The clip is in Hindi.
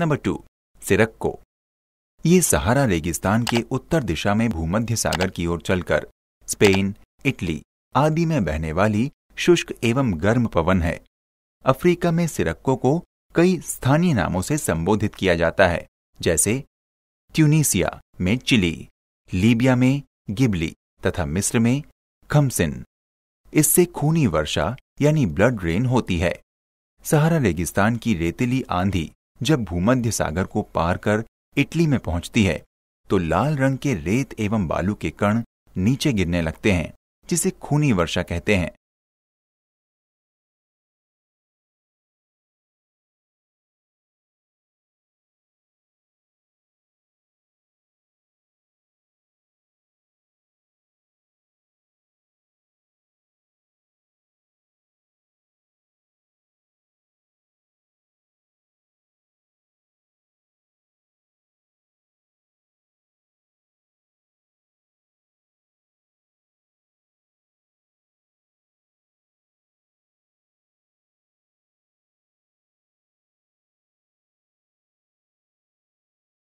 नंबर टू सिरक्को ये सहारा रेगिस्तान के उत्तर दिशा में भूमध्य सागर की ओर चलकर स्पेन इटली आदि में बहने वाली शुष्क एवं गर्म पवन है अफ्रीका में सिरक्को को कई स्थानीय नामों से संबोधित किया जाता है जैसे ट्यूनीसिया में चिली लीबिया में गिबली तथा मिस्र में खमसिन इससे खूनी वर्षा यानी ब्लड रेन होती है सहारा रेगिस्तान की रेतीली आंधी जब भूमध्य सागर को पार कर इटली में पहुंचती है तो लाल रंग के रेत एवं बालू के कण नीचे गिरने लगते हैं जिसे खूनी वर्षा कहते हैं